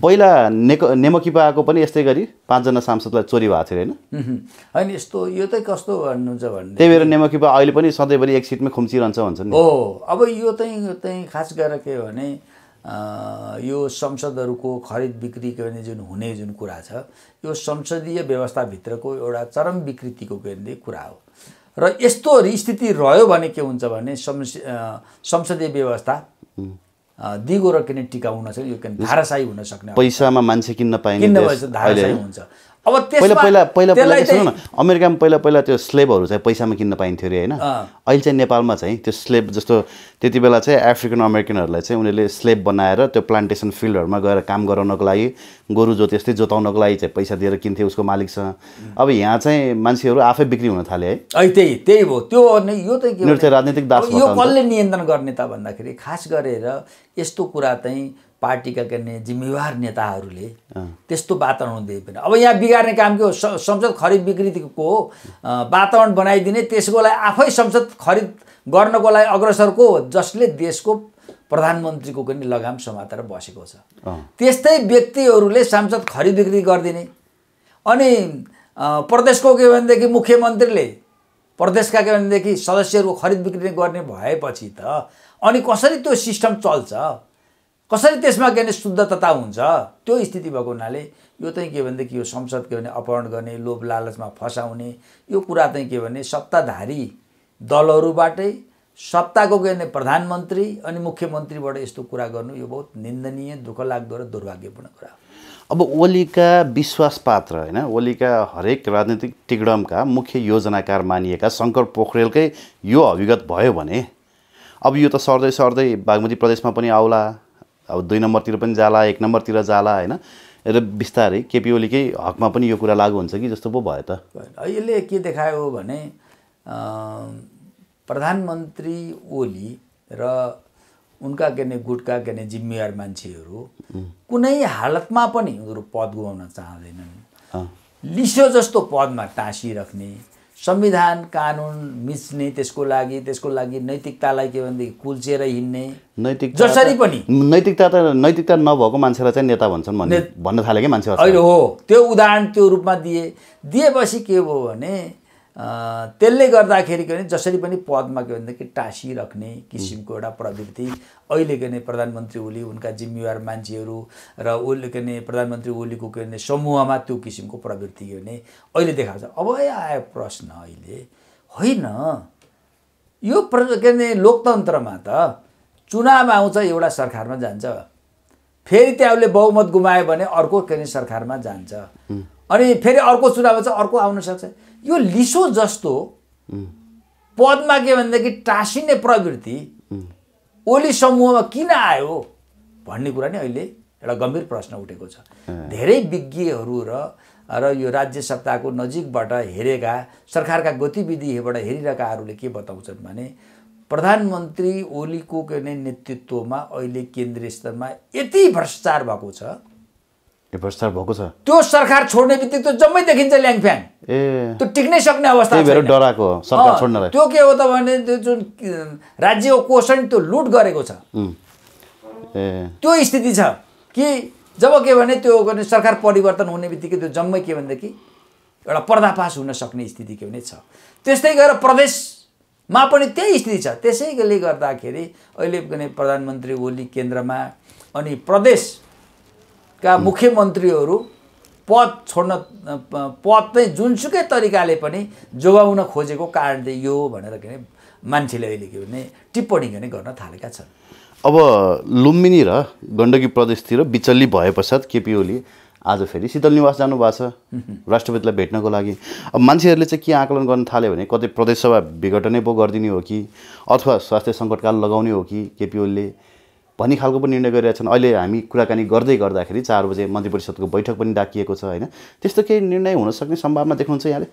पहिला नेको नेमकिपाको पनि यस्तै गरी पाँचजना सांसदलाई चोरी भएको थियो होइन होइन यस्तो यो त कस्तो भन्नुहुन्छ भने त्यही भएर नेमकिपा अहिले पनि सधैँभरि एक सिटमै खुम्चिरहन्छ भन्छ नि हो अब यो चाहिँ खास गरेर के भने यो संसदहरूको खरिद बिक्री के भने जुन हुने जुन कुरा छ यो संसदीय व्यवस्थाभित्रको एउटा चरम विकृतिको के भने कुरा हो र यस्तो स्थिति रह्यो भने के हुन्छ भने संसदीय व्यवस्था दिगो र किन टिकाउन सक्यो यो के धाराशाही हुन सक्ने पैसामा मान्छे किन्न पाइने धाराशाही हुन्छ अब पहिला पहिला पहिला पहिला सुन न अमेरिकामा पहिला पहिला त्यो स्लेबहरू चाहिँ पैसामा किन्न पाइन्थ्यो अरे होइन अहिले चाहिँ नेपालमा चाहिँ त्यो स्लेब जस्तो त्यति बेला चाहिँ अफ्रिकन अमेरिकनहरूलाई चाहिँ उनीहरूले स्लेब बनाएर त्यो प्लान्टेसन फिल्डहरूमा गएर काम गराउनको लागि गोरु जो त्यस्तै जोताउनको लागि चाहिँ पैसा दिएर किन्थ्यो उसको मालिकसँग अब यहाँ चाहिँ मान्छेहरू आफै बिक्री हुन थाले है त्यही त्यही हो त्यो यो चाहिँ राजनीतिक दास यो कसले नियन्त्रण गर्ने त भन्दाखेरि खास गरेर यस्तो कुरा चाहिँ पार्टीका के गर्ने जिम्मेवार नेताहरूले त्यस्तो वातावरण दिए पनि अब यहाँ बिगार्ने काम के हो संसद खरिद विकृतिको वातावरण बनाइदिने त्यसको लागि आफै संसद खरिद गर्नको लागि अग्रसरको जसले देशको प्रधानमन्त्रीको पनि लगाम समातेर बसेको छ त्यस्तै व्यक्तिहरूले सांसद खरिद बिक्री गरिदिने अनि प्रदेशको के भनेदेखि मुख्यमन्त्रीले प्रदेशका के भनेदेखि सदस्यहरू खरिद बिक्री गर्ने भएपछि त अनि कसरी त्यो सिस्टम चल्छ कसरी त्यसमा के भने शुद्धता हुन्छ त्यो स्थिति भएको हुनाले यो चाहिँ के भनेदेखि यो संसद के भने अपहरण गर्ने लोभ लालचमा फसाउने यो कुरा चाहिँ के भने सत्ताधारी दलहरूबाटै सत्ताको के भने प्रधानमन्त्री अनि मुख्यमन्त्रीबाट यस्तो कुरा गर्नु यो बहुत निन्दनीय दुःख लाग्दो र दुर्भाग्यपूर्ण कुरा हो अब ओलीका विश्वास पात्र होइन ओलीका हरेक राजनीतिक टिगडमका मुख्य योजनाकार मानिएका शङ्कर पोखरेलकै यो अभिगत भयो भने अब यो त सर्दै सर्दै बागमती प्रदेशमा पनि आउला अब दुई नम्बरतिर पनि जाला एक नम्बरतिर जाला होइन र बिस्तारै केपी ओलीकै हकमा पनि यो कुरा लागु हुन्छ कि जस्तो पो भयो त यसले के देखायो भने प्रधानमन्त्री ओली र उनका के अरे गुटका के अरे जिम्मेवार मान्छेहरू कुनै हालतमा पनि उनीहरू पद गुमाउन चाहँदैनन् लिसो जस्तो पदमा टाँसिराख्ने संविधान कानुन मिच्ने त्यसको लागि त्यसको लागि नैतिकतालाई के भनेदेखि कुल्चेर हिँड्ने नैतिक जसरी पनि नैतिकता त नैतिकता नभएको मान्छेलाई चाहिँ नेता भन्छन् भन्ने भन्न थाले कि मान्छे अहिले हो त्यो उदाहरण त्यो रूपमा दिए दिएपछि के भयो भने त्यसले गर्दाखेरि के भने जसरी पनि पदमा के भनेदेखि टाँसिराख्ने किसिमको एउटा प्रवृत्ति अहिले के भने प्रधानमन्त्री ओली उनका जिम्मेवार मान्छेहरू र उसले के भने प्रधानमन्त्री ओलीको के भने समूहमा त्यो किसिमको प्रवृत्ति के भने अहिले देखाउँछ अब आयो प्रश्न अहिले होइन यो प्र के भने लोकतन्त्रमा त चुनाव आउँछ एउटा सरकारमा जान्छ फेरि त्यहाँ उसले बहुमत गुमायो भने अर्को के अरे सरकारमा जान्छ अनि फेरि अर्को चुनाव आउँछ अर्को आउन सक्छ यो लिसो जस्तो पदमा के भनेदेखि टाँसिने प्रवृत्ति ओली समूहमा किन आयो भन्ने कुरा नै अहिले एउटा गम्भीर प्रश्न उठेको छ धेरै विज्ञहरू र र यो राज्य सत्ताको नजिकबाट हेरेका सरकारका गतिविधिबाट हेरिरहेकाहरूले के बताउँछन् भने प्रधानमन्त्री ओलीको के नेतृत्वमा अहिले केन्द्रीय स्तरमा यति भ्रष्टाचार भएको छ भ्रष्टाचार भएको छ त्यो सरकार छोड्ने बित्तिकै त्यो जम्मै देखिन्छ ल्याङफ्याङ ए त्यो टिक्नै सक्ने अवस्था डराएको सरकार छोड्नलाई त्यो के हो त भने त्यो जुन राज्यको कोषण त्यो लुट गरेको छ ए त्यो स्थिति छ कि जब के भने त्यो सरकार परिवर्तन हुने बित्तिकै त्यो जम्मै के भनेदेखि एउटा पर्दापास हुन सक्ने स्थिति के भने छ त्यस्तै गरेर प्रदेशमा पनि त्यही स्थिति छ त्यसैले गर्दाखेरि अहिले पनि प्रधानमन्त्री ओली केन्द्रमा अनि प्रदेश का मुख्यमन्त्रीहरू पद छोड्न पद चाहिँ जुनसुकै तरिकाले पनि जोगाउन खोजेको कारण चाहिँ यो भनेर के अरे मान्छेले अहिले के भने टिप्पणी गर्ने गर्न थालेका छन् अब लुम्बिनी र गण्डकी प्रदेशतिर बिचल्ली भए पश्चात केपी ओली आज फेरि शीतल निवास जानुभएको छ राष्ट्रपतिलाई भेट्नको लागि अब मान्छेहरूले चाहिँ के आकलन गर्न थाल्यो भने कतै प्रदेशसभा विघटनै पो गरिदिने हो कि अथवा स्वास्थ्य सङ्कटकाल लगाउने हो कि केपी ओलीले भन्ने खालको पनि निर्णय गरिरहेछन् अहिले हामी कुराकानी गर्दै गर्दाखेरि चार बजे मन्त्री परिषदको बैठक पनि डाकिएको छ होइन त्यस्तो केही निर्णय हुनसक्ने सम्भावना देख्नुहुन्छ यहाँले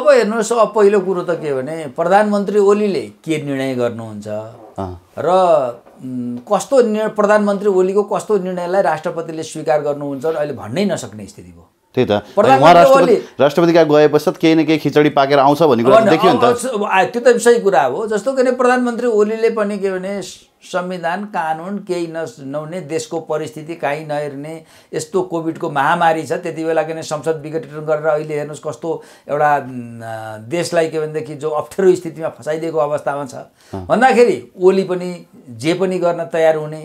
अब हेर्नुहोस् अब पहिलो कुरो त के भने प्रधानमन्त्री ओलीले के निर्णय गर्नुहुन्छ र कस्तो निर्णय प्रधानमन्त्री ओलीको कस्तो निर्णयलाई राष्ट्रपतिले स्वीकार गर्नुहुन्छ अहिले भन्नै नसक्ने स्थिति भयो त्यही त राष्ट्रपति राष्ट्रपतिका गए पश्चात केही न केही खिचडी पाकेर आउँछ भन्ने देखियो नि त त्यो त सही कुरा हो जस्तो भने प्रधानमन्त्री ओलीले पनि के भने संविधान कानुन केही न नहुने देशको परिस्थिति काहीँ नहेर्ने यस्तो कोभिडको महामारी छ त्यति बेला किन संसद विघटन गरेर अहिले हेर्नुहोस् कस्तो एउटा देशलाई के भनेदेखि जो अप्ठ्यारो स्थितिमा फसाइदिएको अवस्थामा छ भन्दाखेरि ओली पनि जे पनि गर्न तयार हुने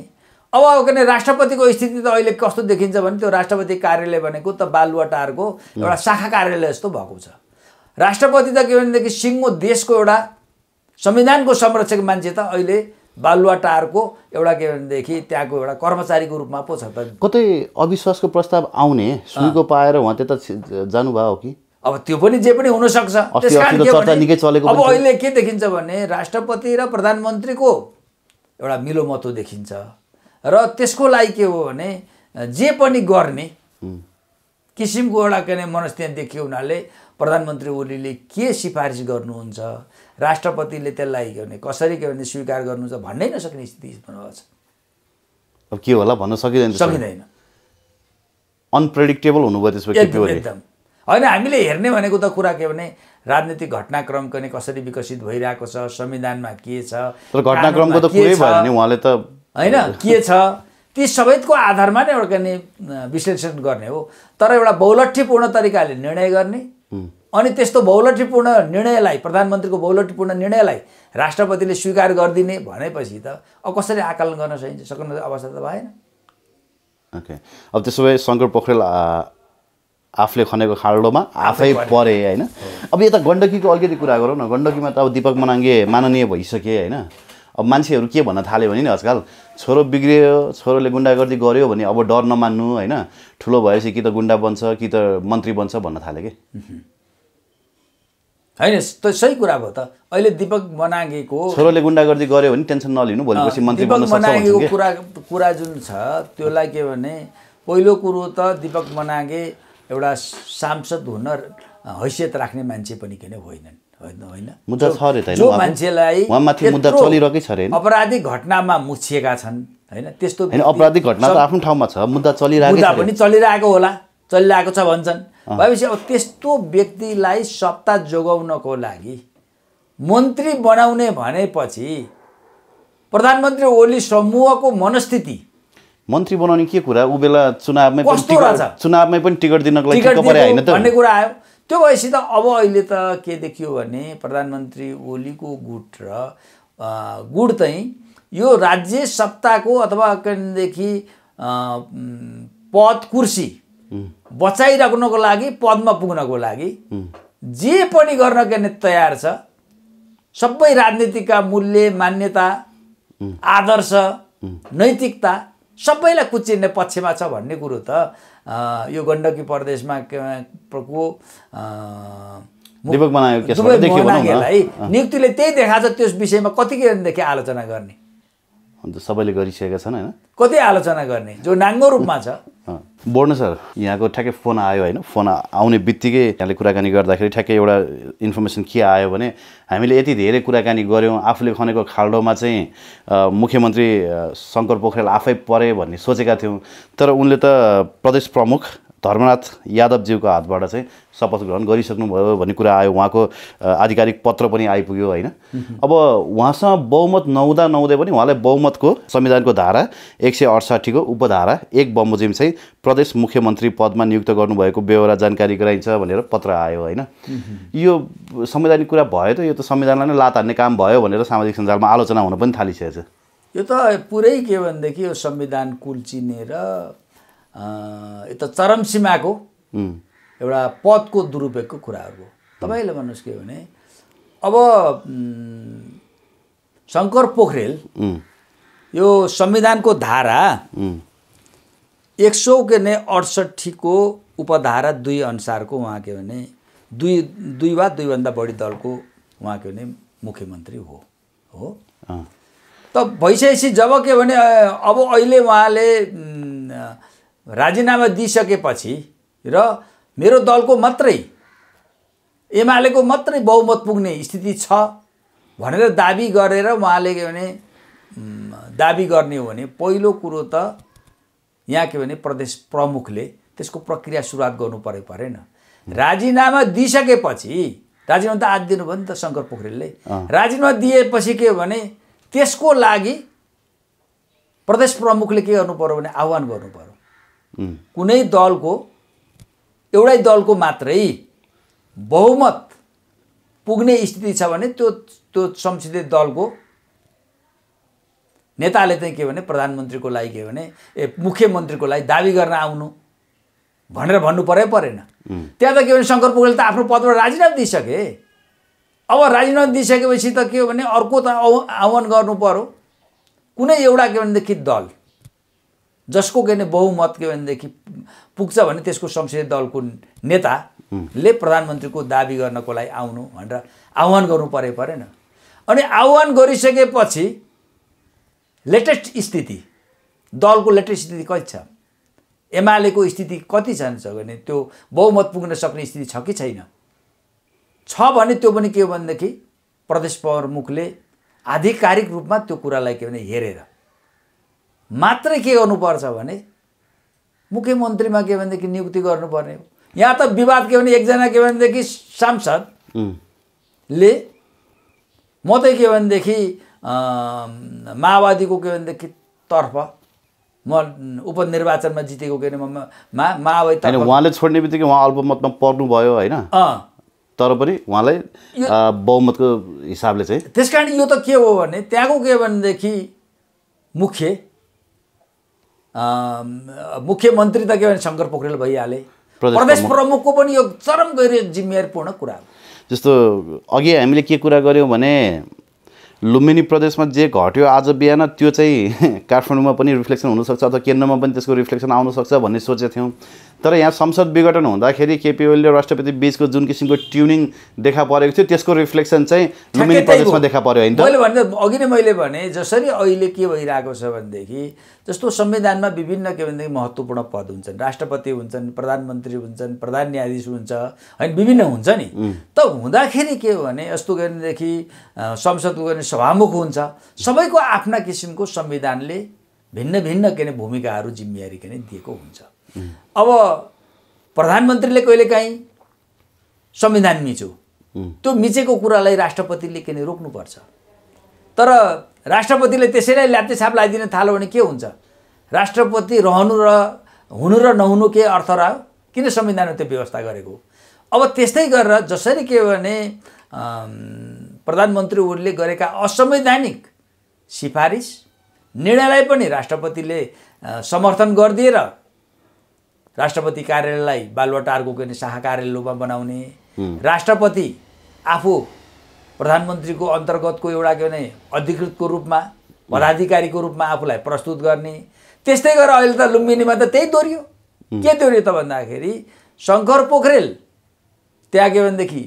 अब के अरे राष्ट्रपतिको स्थिति त अहिले कस्तो देखिन्छ भने त्यो राष्ट्रपति कार्यालय भनेको त बालुवाटारको एउटा शाखा कार्यालय जस्तो भएको छ राष्ट्रपति त के भनेदेखि सिङ्गो देशको एउटा संविधानको संरक्षक मान्छे त अहिले बालुवाटारको एउटा के भनेदेखि त्यहाँको एउटा कर्मचारीको रूपमा पो छ त कतै अविश्वासको प्रस्ताव आउने सुईको पाएर उहाँ त्यता जानुभयो हो कि अब त्यो पनि जे पनि हुनसक्छ अब अहिले के देखिन्छ भने राष्ट्रपति र प्रधानमन्त्रीको एउटा मिलोमतो देखिन्छ र त्यसको लागि के हो भने जे पनि गर्ने किसिमको एउटा के अरे देखियो हुनाले प्रधानमन्त्री ओलीले के सिफारिस गर्नुहुन्छ राष्ट्रपतिले त्यसलाई के भने कसरी के भने स्वीकार गर्नुहुन्छ भन्नै नसक्ने स्थिति भएको छ अब के होला भन्न सकिँदैन सकिँदैन अनप्रेडिक्टेबल हुनुभयो त्यसपछि एकदम होइन हामीले हेर्ने भनेको त कुरा के भने राजनीतिक घटनाक्रम पनि कसरी विकसित भइरहेको छ संविधानमा के छ घटनाक्रमको त कुरै उहाँले त होइन के छ ती सबैको आधारमा नै एउटा विश्लेषण गर्ने हो तर एउटा बहुलठीपूर्ण तरिकाले निर्णय गर्ने अनि त्यस्तो बहुलठीपूर्ण निर्णयलाई प्रधानमन्त्रीको बहुलट्ठीपूर्ण निर्णयलाई राष्ट्रपतिले स्वीकार गरिदिने भनेपछि त अब कसरी आकलन गर्न सकिन्छ सक्नु अवस्था त भएन ओके अब त्यसो भए शङ्कर पोखरेल आफूले खनेको खाल्डोमा आफै परे होइन अब यता गण्डकीको अलिकति कुरा गरौँ न गण्डकीमा त अब दिपक मनाङ्गे माननीय भइसके होइन अब मान्छेहरू के भन्न थाल्यो भने नि आजकल छोरो बिग्रियो छोरोले गुन्डागर्दी गर्यो भने अब डर नमान्नु होइन ठुलो भएपछि कि त गुन्डा बन्छ कि त मन्त्री बन्छ भन्न थाल्यो कि होइन त सही कुरा भयो त अहिले दिपक मनागेको छोरोले गुन्डागर्दी गऱ्यो भने टेन्सन नलिनु भोलिपछि मन्त्री बन्न मनागेको कुरा कुरा जुन छ त्यसलाई के भने पहिलो कुरो त दिपक मनागे एउटा सांसद हुन हैसियत राख्ने मान्छे पनि किन होइनन् मुद्दा छ मान्छेलाई मुद्दा छ अपराधिक घटनामा मुछिएका छन् होइन त्यस्तो अपराधिक घटना त आफ्नो ठाउँमा छ मुद्दा चलिरहेको मुद्दा पनि चलिरहेको होला चलिरहेको छ भन्छन् भएपछि अब त्यस्तो व्यक्तिलाई सत्ता जोगाउनको लागि मन्त्री बनाउने भनेपछि प्रधानमन्त्री ओली समूहको मनस्थिति मन्त्री बनाउने के कुरा ऊ बेला चुनावमै चुनावमै पनि टिकट दिनको लागि भन्ने कुरा आयो त्यो भएपछि त अब अहिले त के देखियो भने प्रधानमन्त्री ओलीको गुट र गुट चाहिँ यो राज्य सत्ताको अथवा देखि पद कुर्सी बचाइराख्नको लागि पदमा पुग्नको लागि जे पनि गर्न के तयार छ सबै राजनीतिका मूल्य मान्यता आदर्श नैतिकता सबैलाई कुचिर्ने पक्षमा छ भन्ने कुरो त यो गण्डकी प्रदेशमा को दुवै मोहनागेलाई नियुक्तिले त्यही देखाएको छ त्यस विषयमा कतिदेखि आलोचना गर्ने अन्त सबैले गरिसकेका छन् होइन कति आलोचना गर्ने जो नाङ्गो रूपमा छ बोर्नु सर यहाँको ठ्याक्कै फोन आयो होइन फोन आउने बित्तिकै यहाँले कुराकानी गर्दाखेरि ठ्याक्कै एउटा इन्फर्मेसन के आयो भने हामीले यति धेरै कुराकानी गऱ्यौँ आफूले खनेको खाल्डोमा चाहिँ मुख्यमन्त्री शङ्कर पोखरेल आफै परे भन्ने सोचेका थियौँ तर उनले त प्रदेश प्रमुख धर्मनाथ यादवज्यूको हातबाट चाहिँ शपथ ग्रहण गरिसक्नुभयो भन्ने कुरा आयो उहाँको आधिकारिक पत्र पनि आइपुग्यो होइन अब उहाँसँग बहुमत नहुँदा नहुँदै पनि उहाँलाई बहुमतको संविधानको धारा एक सय अडसाठीको उपधारा एक बमोजिम चाहिँ प्रदेश मुख्यमन्त्री पदमा नियुक्त गर्नुभएको बेहोरा जानकारी गराइन्छ भनेर पत्र आयो होइन यो संवैधानिक कुरा भयो त यो त संविधानलाई नै लात हान्ने काम भयो भनेर सामाजिक सञ्जालमा आलोचना हुन पनि थालिसकेको छ यो त पुरै के भनेदेखि यो संविधान कुल्चिने र यता चरम सीमाको एउटा पदको दुरुपयोगको कुराहरू हो तपाईँले भन्नुहोस् के भने अब शङ्कर पोखरेल यो संविधानको धारा एक सौ के नै अडसट्ठीको उपधारा दुई अनुसारको उहाँ के भने दुई दुई वा दुईभन्दा बढी दलको उहाँ के भने मुख्यमन्त्री हो हो त भइसकेपछि जब के भने अब अहिले उहाँले राजीनामा दिइसकेपछि र मेरो दलको मात्रै एमालेको मात्रै बहुमत पुग्ने स्थिति छ भनेर दाबी गरेर उहाँले के भने दाबी गर्ने हो भने पहिलो कुरो त यहाँ के भने प्रदेश प्रमुखले त्यसको प्रक्रिया सुरुवात गर्नु परे परेन राजीनामा दिइसकेपछि राजीनामा त आज दिनुभयो नि त शङ्कर पोखरेलले राजीनामा दिएपछि के हो भने त्यसको लागि प्रदेश प्रमुखले के गर्नु पऱ्यो भने आह्वान गर्नु पऱ्यो कुनै दलको एउटै दलको मात्रै बहुमत पुग्ने स्थिति छ भने त्यो त्यो संसदीय दलको नेताले चाहिँ के भने प्रधानमन्त्रीको लागि के भने ए मुख्यमन्त्रीको लागि दावी गर्न आउनु भनेर भन्नु परै परेन त्यहाँ त के भने शङ्कर पोखरेल त आफ्नो पदबाट राजीनामा दिइसके अब राजीनामा दिइसकेपछि त के भने अर्को त आह्वान गर्नु पऱ्यो कुनै एउटा के भनेदेखि दल जसको के बहुमत के भनेदेखि पुग्छ भने त्यसको संसदीय दलको नेताले प्रधानमन्त्रीको दाबी गर्नको लागि आउनु भनेर आह्वान गर्नु परे परेन अनि आह्वान गरिसकेपछि लेटेस्ट स्थिति दलको लेटेस्ट स्थिति कति छ एमालेको स्थिति कति जान्छ भने त्यो बहुमत पुग्न सक्ने स्थिति छ कि छैन छ भने त्यो पनि के हो भनेदेखि प्रदेश प्रमुखले आधिकारिक रूपमा त्यो कुरालाई के भने हेरेर मात्रै के गर्नुपर्छ भने मुख्यमन्त्रीमा के भनेदेखि नियुक्ति गर्नुपर्ने हो यहाँ त विवाद के भने एकजना के भनेदेखि सांसदले म त के भनेदेखि माओवादीको के भनेदेखि तर्फ म उपनिर्वाचनमा जितेको के भने मा माओवादी उहाँले छोड्ने बित्तिकै उहाँ अल्पमतमा पर्नुभयो होइन तर पनि उहाँलाई बहुमतको हिसाबले चाहिँ त्यस कारण यो त के हो भने त्यहाँको के भनेदेखि मुख्य मुख्यमन्त्री त के भने शङ्कर पोखरेल भइहाले प्रदेश प्रमुखको पनि यो चरम गहिरो जिम्मेवारीपूर्ण कुरा हो जस्तो अघि हामीले के कुरा गऱ्यौँ भने लुम्बिनी प्रदेशमा जे घट्यो आज बिहान त्यो चाहिँ काठमाडौँमा पनि रिफ्लेक्सन हुनसक्छ अथवा केन्द्रमा पनि त्यसको रिफ्लेक्सन आउनसक्छ भन्ने सोचेको थियौँ तर यहाँ संसद विघटन हुँदाखेरि केपी र राष्ट्रपति बिचको जुन किसिमको ट्युनिङ देखा परेको थियो त्यसको रिफ्लेक्सन चाहिँ लुम्बिनी प्रदेशमा देखा पऱ्यो होइन अघि नै मैले भने जसरी अहिले के भइरहेको छ भनेदेखि जस्तो संविधानमा विभिन्न के भनेदेखि महत्त्वपूर्ण पद हुन्छन् राष्ट्रपति हुन्छन् प्रधानमन्त्री हुन्छन् प्रधान न्यायाधीश हुन्छ होइन विभिन्न हुन्छ नि त हुँदाखेरि के हो भने यस्तो भनेदेखि संसदको गर्ने सभामुख हुन्छ सबैको आफ्ना किसिमको संविधानले भिन्न भिन्न के अरे भूमिकाहरू जिम्मेवारी के दिएको हुन्छ अब प्रधानमन्त्रीले कहिलेकाहीँ संविधान मिच्यो त्यो मिचेको कुरालाई राष्ट्रपतिले के रोक्नुपर्छ तर राष्ट्रपतिले त्यसैलाई ल्याप्टे छाप लगाइदिन थाल्यो भने के हुन्छ राष्ट्रपति रहनु र हुनु र नहुनु के अर्थ रह्यो किन संविधानले त्यो व्यवस्था गरेको अब त्यस्तै गरेर जसरी के भने प्रधानमन्त्री प्रधानमन्त्रीहरूले गरेका असंवैधानिक सिफारिस निर्णयलाई पनि राष्ट्रपतिले समर्थन गरिदिएर राष्ट्रपति कार्यालयलाई बालुवा के शाह शाखा कार्यालय रूपमा बनाउने राष्ट्रपति आफू प्रधानमन्त्रीको अन्तर्गतको एउटा के भने अधिकृतको रूपमा पदाधिकारीको रूपमा आफूलाई प्रस्तुत गर्ने त्यस्तै गरेर अहिले त लुम्बिनीमा त त्यही दोहोऱ्यो के दोहोऱ्यो त भन्दाखेरि शङ्कर पोखरेल त्यहाँ के भनेदेखि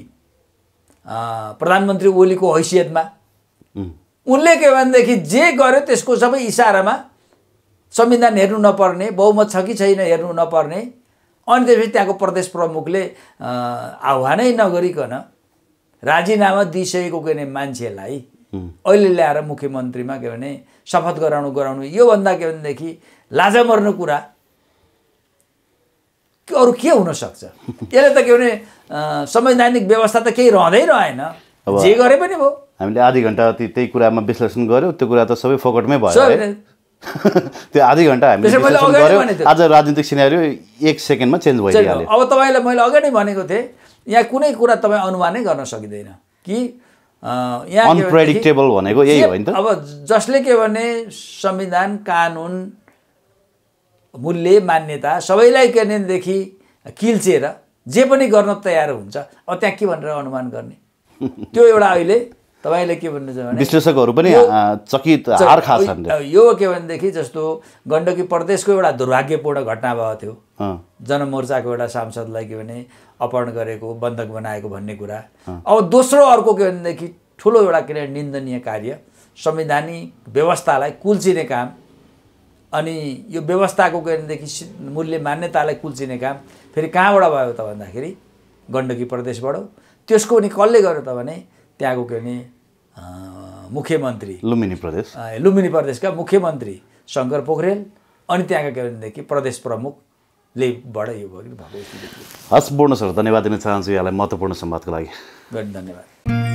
प्रधानमन्त्री ओलीको हैसियतमा उनले के भनेदेखि जे गर्यो त्यसको सबै इसारामा संविधान हेर्नु नपर्ने बहुमत छ कि छैन हेर्नु नपर्ने अनि त्यसपछि त्यहाँको प्रदेश प्रमुखले आह्वानै नगरिकन राजीनामा दिइसकेको के भने मान्छेलाई अहिले ल्याएर मुख्यमन्त्रीमा के भने शपथ गराउनु गराउनु योभन्दा के भनेदेखि लाज मर्नु कुरा अरू के हुनसक्छ यसले त के भने संवैधानिक व्यवस्था त केही रहँदै रहेन जे गरे पनि भयो हामीले आधी घन्टा त्यही कुरामा विश्लेषण गर्यो त्यो कुरा त सबै फोकटमै भयो त्यो आधी घन्टा हामीले आज राजनीतिक सिनेरियो एक सेकेन्डमा चेन्ज भइहाल्यो अब तपाईँलाई मैले अगाडि भनेको थिएँ यहाँ कुनै कुरा तपाईँ अनुमानै गर्न सकिँदैन कि यहाँ अनप्रेडिक्टेबल भनेको यही होइन अब जसले के भने संविधान कानुन मूल्य मान्यता सबैलाई के भनेदेखि किल्चेर जे पनि गर्न तयार हुन्छ अब त्यहाँ के भनेर अनुमान गर्ने त्यो एउटा अहिले तपाईँले के भन्नु भने विश्लेषकहरू पनि चकित हार खाछन् यो के भनेदेखि जस्तो गण्डकी प्रदेशको एउटा दुर्भाग्यपूर्ण घटना भएको थियो जनमोर्चाको एउटा सांसदलाई के भने अपहरण गरेको बन्धक बनाएको भन्ने कुरा अब दोस्रो अर्को के भनेदेखि ठुलो एउटा के निन्दनीय कार्य संवैधानिक व्यवस्थालाई कुल्चिने काम अनि यो व्यवस्थाको के भनेदेखि मूल्य मान्यतालाई कुल्चिने काम फेरि कहाँबाट भयो त भन्दाखेरि गण्डकी प्रदेशबाट त्यसको पनि कसले गर्यो त भने त्यहाँको के भने मुख्यमन्त्री लुम्बिनी प्रदेश लुम्बिनी प्रदेशका मुख्यमन्त्री शङ्कर पोखरेल अनि त्यहाँका के भनेदेखि प्रदेश ले यो भयो हस् पूर्ण सर धन्यवाद दिन चाहन्छु यहाँलाई महत्त्वपूर्ण संवादको लागि धन्यवाद